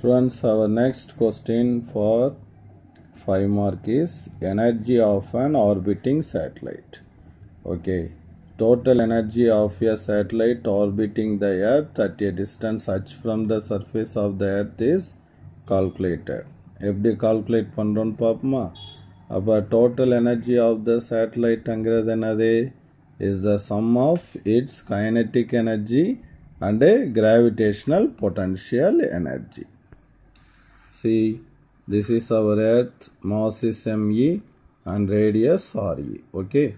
Friends, our next question for 5 mark is energy of an orbiting satellite. Okay, total energy of a satellite orbiting the earth at a distance such from the surface of the earth is calculated. எப்படி calculate பண்ணுறோன்னு பார்ப்போமா அப்போ total energy the the சேட்டலைட்டுங்கிறது is the sum of its kinetic energy and a gravitational potential energy. See, this is our Earth, mass is ME and radius RE. Okay.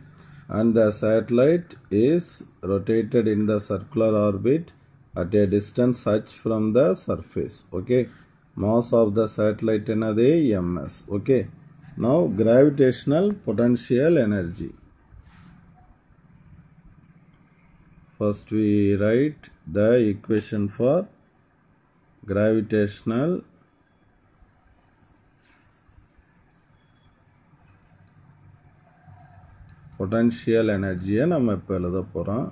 And the satellite is rotated in the circular orbit at a distance h from the surface. Okay. Mass of the satellite is MS. Okay. Now gravitational potential energy. First we write the equation for gravitational potential எனர்ஜியை நம்ம இப்போ எழுத போகிறோம்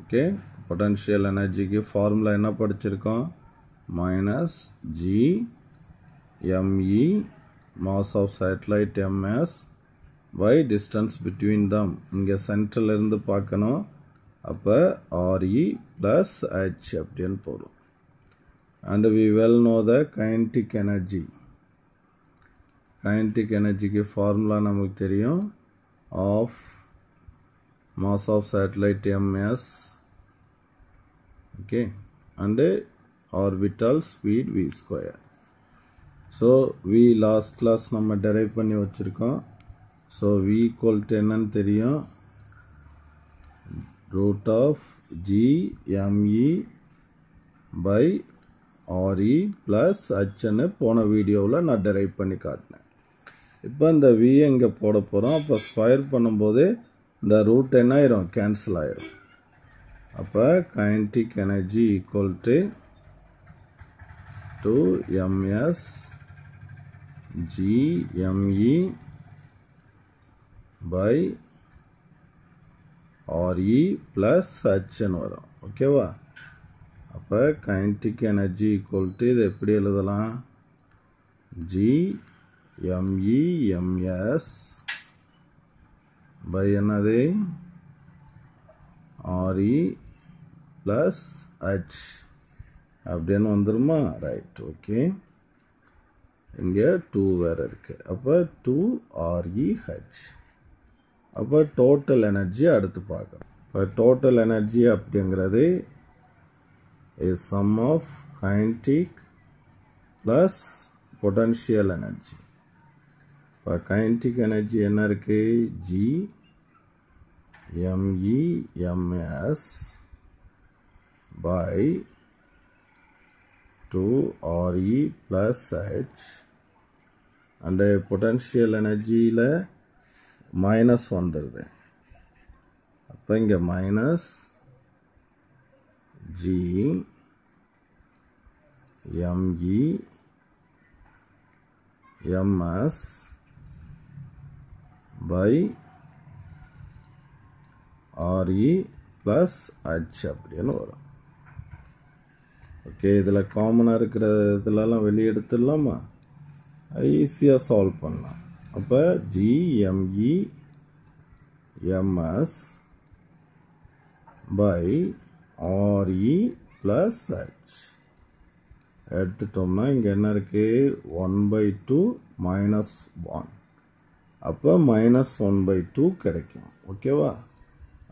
okay potential எனர்ஜிக்கு formula என்ன படிச்சிருக்கோம் minus G M E mass of satellite M S by distance between them இங்கே சென்ட்ரலேருந்து பார்க்கணும் அப்போ ஆர்இ ப்ளஸ் ஹெச் அப்படின்னு போடும் and we well know the kinetic energy kinetic எனர்ஜிக்கு ஃபார்முலா நமக்கு தெரியும் of mass of satellite ms okay and orbital speed v square so v last class நம்ம derive பண்ணி வச்சிருக்கோம் so v equal to என்னன்னு தெரியும் root of g me by re plus hன்னு போன வீடியோவில் நான் derive பண்ணி காட்டினேன் இப்போ இந்த வி இங்கே போட போகிறோம் அப்போ ஸ்கொயர் பண்ணும்போது இந்த ரூட் என்ன ஆயிரும் கேன்சல் ஆயிரும் அப்போ kinetic energy equal to two M S G M E by R E plus ஹச்ன்னு வரும் ஓகேவா அப்போ கைன்டிக் எனர்ஜி ஈக்குவல் டு இதை எப்படி எழுதலாம் ஜி எம்இ எம்எஸ் பை என்னது ஆர்இ ப்ளஸ் ஹச் அப்படின்னு வந்துருமா ரைட் ஓகே இங்கே டூ வேறு இருக்குது அப்போ டூ ஆர்இ e, H அப்போ டோட்டல் எனர்ஜி அடுத்து பார்க்கணும் இப்போ டோட்டல் எனர்ஜி அப்படிங்கிறது is sum of kinetic plus potential energy இப்போ கைனட்டிக் எனர்ஜி என்ன இருக்குது G M E M S by two R E plus H and potential எனர்ஜியில் மைனஸ் வந்துடுது அப்போ இங்கே minus G M E M S by R E plus H அப்படின்னு வரும் ஓகே இதில் காமனாக இருக்கிற இதிலலாம் வெளியே எடுத்துடலாமா ஈஸியாக சால்வ் பண்ணலாம் அப்போ G M E M S by R E plus H எடுத்துட்டோம்னா இங்கே என்ன இருக்குது one by two minus one அப்போ minus 1 by 2 டூ கிடைக்கும் ஓகேவா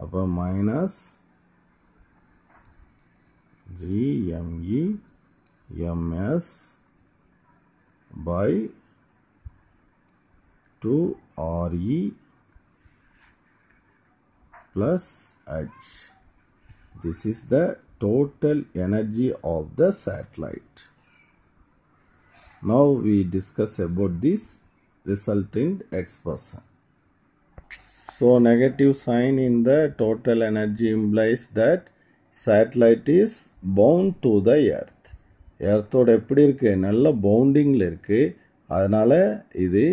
அப்போ minus G M E M S by two plus H. This is the total energy of the satellite. Now we discuss about this resultant expression. So negative sign in the total energy implies that satellite is bound to the earth. Earth ஓட எப்படி இருக்கு நல்ல பவுண்டிங்கில் இருக்கு அதனால இது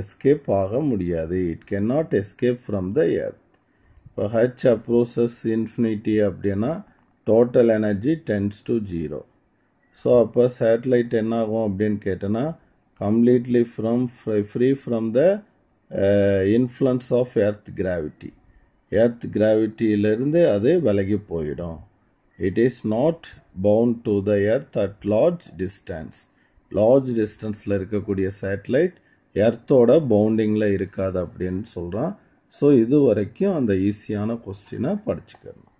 escape ஆக முடியாது It cannot escape from the earth. Earth இப்போ ஹச் அப்ரோசஸ் இன்ஃபினிட்டி அப்படின்னா total energy tends to zero so அப்போ என்ன ஆகும் அப்படின்னு கேட்டனா completely from free from the uh, influence of earth gravity earth gravityயிலிருந்து அது விலகி போயிடும் it is not bound to the earth at large distance large டிஸ்டன்ஸில் இருக்கக்கூடிய சேட்டலைட் எர்த்தோட பவுண்டிங்கில் இருக்காது அப்படின்னு சொல்கிறான் ஸோ இது வரைக்கும் அந்த ஈஸியான கொஸ்டினை படிச்சுக்கணும்